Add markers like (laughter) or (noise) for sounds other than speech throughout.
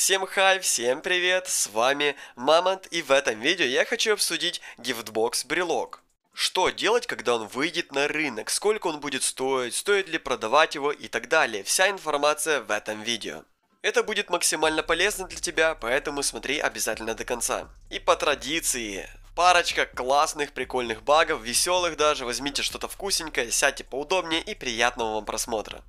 Всем хай, всем привет, с вами Мамонт и в этом видео я хочу обсудить гифтбокс брелок. Что делать, когда он выйдет на рынок, сколько он будет стоить, стоит ли продавать его и так далее. Вся информация в этом видео. Это будет максимально полезно для тебя, поэтому смотри обязательно до конца. И по традиции, парочка классных, прикольных багов, веселых даже, возьмите что-то вкусенькое, сядьте поудобнее и приятного вам просмотра.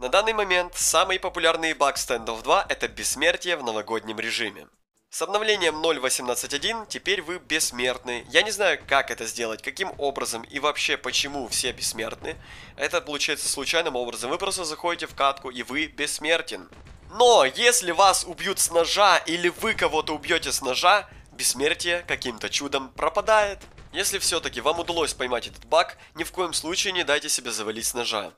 На данный момент самый популярный баг Standoff 2 это бессмертие в новогоднем режиме. С обновлением 0.18.1 теперь вы бессмертны. Я не знаю, как это сделать, каким образом и вообще почему все бессмертны. Это получается случайным образом. Вы просто заходите в катку и вы бессмертен. Но если вас убьют с ножа или вы кого-то убьете с ножа, бессмертие каким-то чудом пропадает. Если все-таки вам удалось поймать этот баг, ни в коем случае не дайте себе завалить с ножа.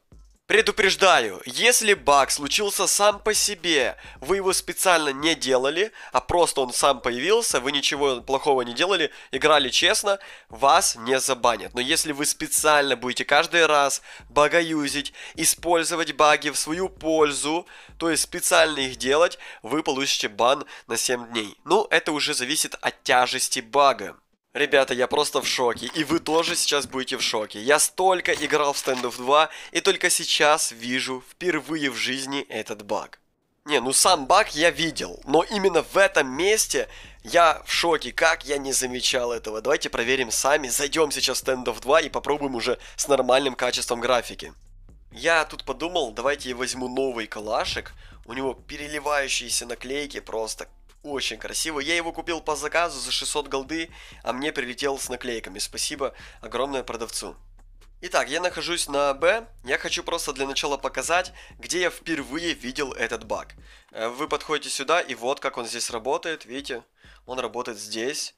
Предупреждаю, если баг случился сам по себе, вы его специально не делали, а просто он сам появился, вы ничего плохого не делали, играли честно, вас не забанят. Но если вы специально будете каждый раз багаюзить, использовать баги в свою пользу, то есть специально их делать, вы получите бан на 7 дней. Ну, это уже зависит от тяжести бага. Ребята, я просто в шоке, и вы тоже сейчас будете в шоке. Я столько играл в Stand of 2, и только сейчас вижу впервые в жизни этот баг. Не, ну сам баг я видел, но именно в этом месте я в шоке, как я не замечал этого. Давайте проверим сами, зайдем сейчас в Stand of 2 и попробуем уже с нормальным качеством графики. Я тут подумал, давайте я возьму новый калашик, у него переливающиеся наклейки просто очень красиво. Я его купил по заказу за 600 голды, а мне прилетел с наклейками. Спасибо огромное продавцу. Итак, я нахожусь на Б. Я хочу просто для начала показать, где я впервые видел этот баг. Э, вы подходите сюда, и вот как он здесь работает. Видите? Он работает здесь.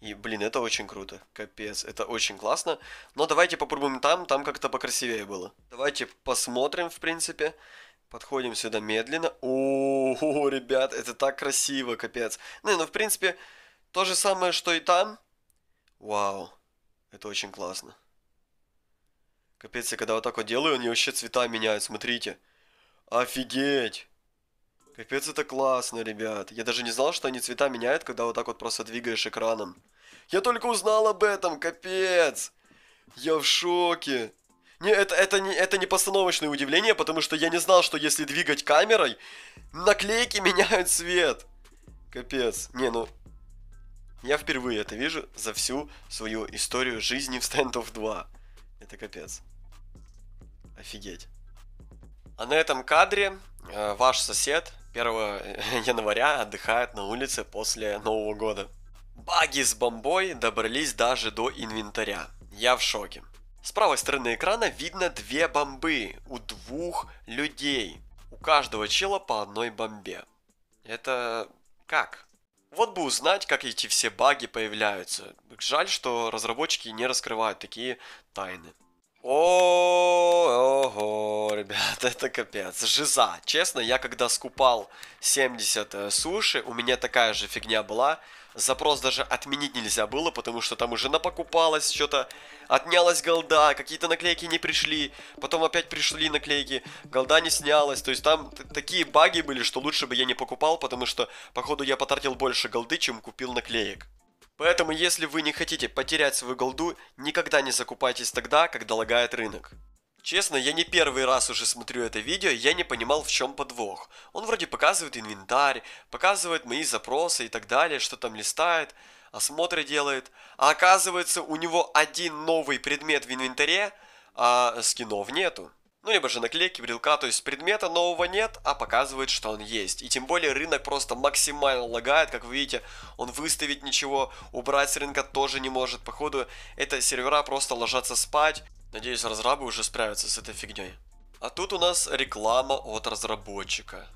И, блин, это очень круто. Капец, это очень классно. Но давайте попробуем там, там как-то покрасивее было. Давайте посмотрим, в принципе. Подходим сюда медленно. О, ребят, это так красиво, капец. Ну, ну, в принципе, то же самое, что и там. Вау, это очень классно. Капец, я когда вот так вот делаю, они вообще цвета меняют, смотрите. Офигеть. Капец, это классно, ребят. Я даже не знал, что они цвета меняют, когда вот так вот просто двигаешь экраном. Я только узнал об этом, капец. Я в шоке. Не, это, это, не, это не постановочное удивление, потому что я не знал, что если двигать камерой, наклейки меняют цвет. Капец. Не, ну... Я впервые это вижу за всю свою историю жизни в Stand of 2. Это капец. Офигеть. А на этом кадре э, ваш сосед 1 э, (laughs) января отдыхает на улице после Нового года. Баги с бомбой добрались даже до инвентаря. Я в шоке. С правой стороны экрана видно две бомбы у двух людей. У каждого чела по одной бомбе. Это как? Вот бы узнать, как эти все баги появляются. Жаль, что разработчики не раскрывают такие тайны. О, ого, ребята, (laughs) это капец. Жиза. Честно, я когда скупал 70 э, суши, у меня такая же фигня была. Запрос даже отменить нельзя было, потому что там уже напокупалось, что-то отнялась голда, какие-то наклейки не пришли, потом опять пришли наклейки, голда не снялась. То есть там такие баги были, что лучше бы я не покупал, потому что, походу, я потратил больше голды, чем купил наклеек. Поэтому если вы не хотите потерять свою голду, никогда не закупайтесь тогда, когда лагает рынок. Честно, я не первый раз уже смотрю это видео, я не понимал в чем подвох. Он вроде показывает инвентарь, показывает мои запросы и так далее, что там листает, осмотры делает. А оказывается у него один новый предмет в инвентаре, а скинов нету. Ну, либо же наклейки, брелка, то есть предмета нового нет, а показывает, что он есть. И тем более рынок просто максимально лагает, как вы видите, он выставить ничего, убрать с рынка тоже не может. Походу, это сервера просто ложатся спать. Надеюсь, разрабы уже справятся с этой фигней. А тут у нас реклама от разработчика.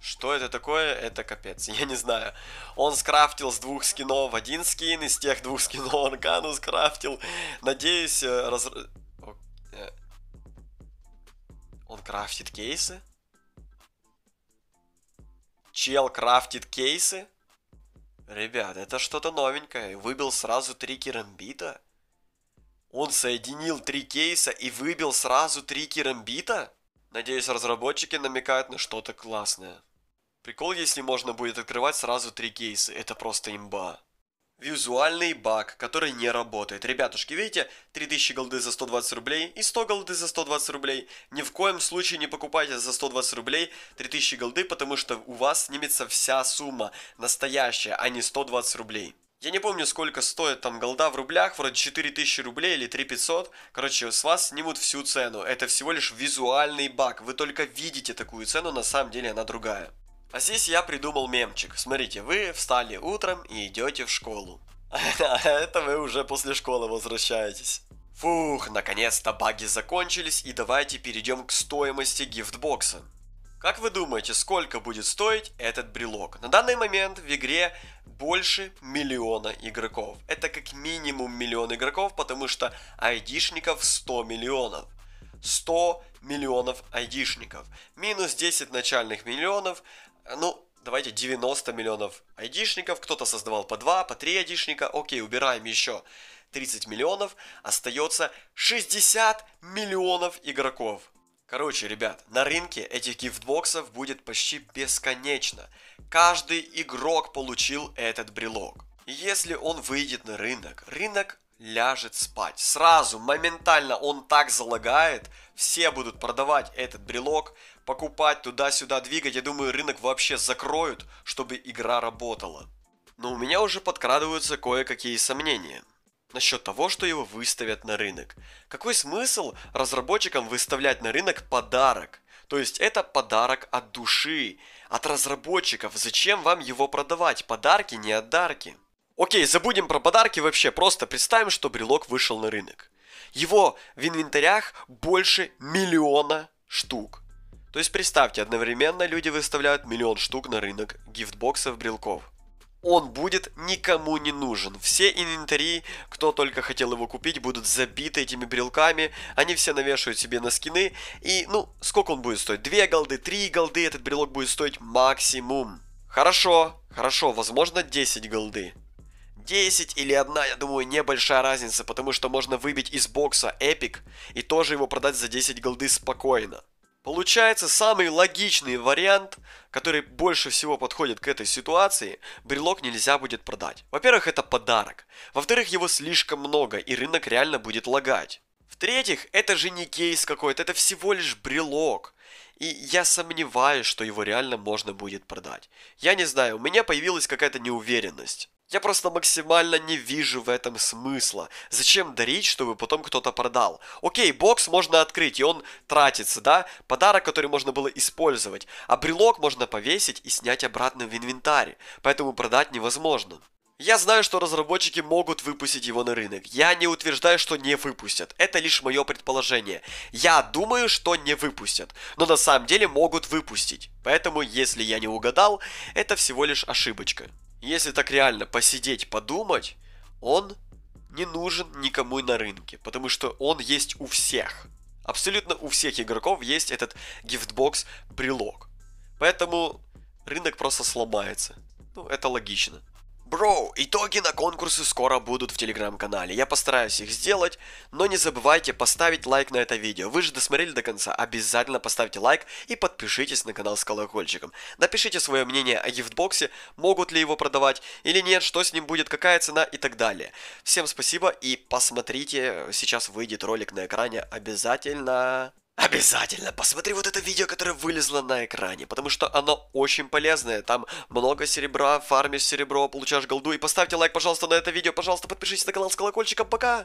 Что это такое? Это капец, (laughs) я не знаю. Он скрафтил с двух скинов один скин, из тех двух скинов Аркану скрафтил. Надеюсь, э, раз... Э, он крафтит кейсы? Чел крафтит кейсы? Ребят, это что-то новенькое. Выбил сразу три керамбита? Он соединил три кейса и выбил сразу три керамбита? Надеюсь, разработчики намекают на что-то классное. Прикол, если можно будет открывать сразу три кейса. Это просто имба. Визуальный баг, который не работает. Ребятушки, видите, 3000 голды за 120 рублей и 100 голды за 120 рублей. Ни в коем случае не покупайте за 120 рублей 3000 голды, потому что у вас снимется вся сумма, настоящая, а не 120 рублей. Я не помню, сколько стоит там голда в рублях, вроде 4000 рублей или 3500. Короче, с вас снимут всю цену. Это всего лишь визуальный баг. Вы только видите такую цену, на самом деле она другая. А здесь я придумал мемчик. Смотрите, вы встали утром и идете в школу. А (laughs) это вы уже после школы возвращаетесь. Фух, наконец-то баги закончились и давайте перейдем к стоимости гифтбокса. Как вы думаете, сколько будет стоить этот брелок? На данный момент в игре больше миллиона игроков. Это как минимум миллион игроков, потому что айдишников 100 миллионов. 100 миллионов айдишников. Минус 10 начальных миллионов, ну, давайте 90 миллионов айдишников, кто-то создавал по 2, по 3 айдишника, окей, убираем еще 30 миллионов, остается 60 миллионов игроков. Короче, ребят, на рынке этих гифтбоксов будет почти бесконечно. Каждый игрок получил этот брелок. И если он выйдет на рынок, рынок ляжет спать. Сразу, моментально он так залагает, все будут продавать этот брелок, покупать туда-сюда, двигать. Я думаю, рынок вообще закроют, чтобы игра работала. Но у меня уже подкрадываются кое-какие сомнения насчет того, что его выставят на рынок. Какой смысл разработчикам выставлять на рынок подарок? То есть это подарок от души, от разработчиков. Зачем вам его продавать? Подарки не от дарки. Окей, забудем про подарки вообще, просто представим, что брелок вышел на рынок. Его в инвентарях больше миллиона штук. То есть представьте, одновременно люди выставляют миллион штук на рынок гифтбоксов брелков. Он будет никому не нужен. Все инвентари, кто только хотел его купить, будут забиты этими брелками. Они все навешивают себе на скины. И, ну, сколько он будет стоить? Две голды, три голды, этот брелок будет стоить максимум. Хорошо, хорошо, возможно 10 голды. 10 или 1, я думаю, небольшая разница, потому что можно выбить из бокса эпик и тоже его продать за 10 голды спокойно. Получается, самый логичный вариант, который больше всего подходит к этой ситуации, брелок нельзя будет продать. Во-первых, это подарок. Во-вторых, его слишком много, и рынок реально будет лагать. В-третьих, это же не кейс какой-то, это всего лишь брелок. И я сомневаюсь, что его реально можно будет продать. Я не знаю, у меня появилась какая-то неуверенность. Я просто максимально не вижу в этом смысла. Зачем дарить, чтобы потом кто-то продал? Окей, бокс можно открыть, и он тратится, да? Подарок, который можно было использовать. А брелок можно повесить и снять обратно в инвентарь. Поэтому продать невозможно. Я знаю, что разработчики могут выпустить его на рынок. Я не утверждаю, что не выпустят. Это лишь мое предположение. Я думаю, что не выпустят. Но на самом деле могут выпустить. Поэтому, если я не угадал, это всего лишь ошибочка если так реально посидеть, подумать, он не нужен никому на рынке, потому что он есть у всех. Абсолютно у всех игроков есть этот гифтбокс прилог. Поэтому рынок просто сломается. Ну, это логично. Бро, итоги на конкурсы скоро будут в телеграм-канале. Я постараюсь их сделать, но не забывайте поставить лайк на это видео. Вы же досмотрели до конца, обязательно поставьте лайк и подпишитесь на канал с колокольчиком. Напишите свое мнение о гифтбоксе, могут ли его продавать или нет, что с ним будет, какая цена и так далее. Всем спасибо и посмотрите, сейчас выйдет ролик на экране обязательно. Обязательно посмотри вот это видео, которое вылезло на экране, потому что оно очень полезное. Там много серебра, фармишь серебро, получаешь голду. И поставьте лайк, пожалуйста, на это видео. Пожалуйста, подпишитесь на канал с колокольчиком. Пока!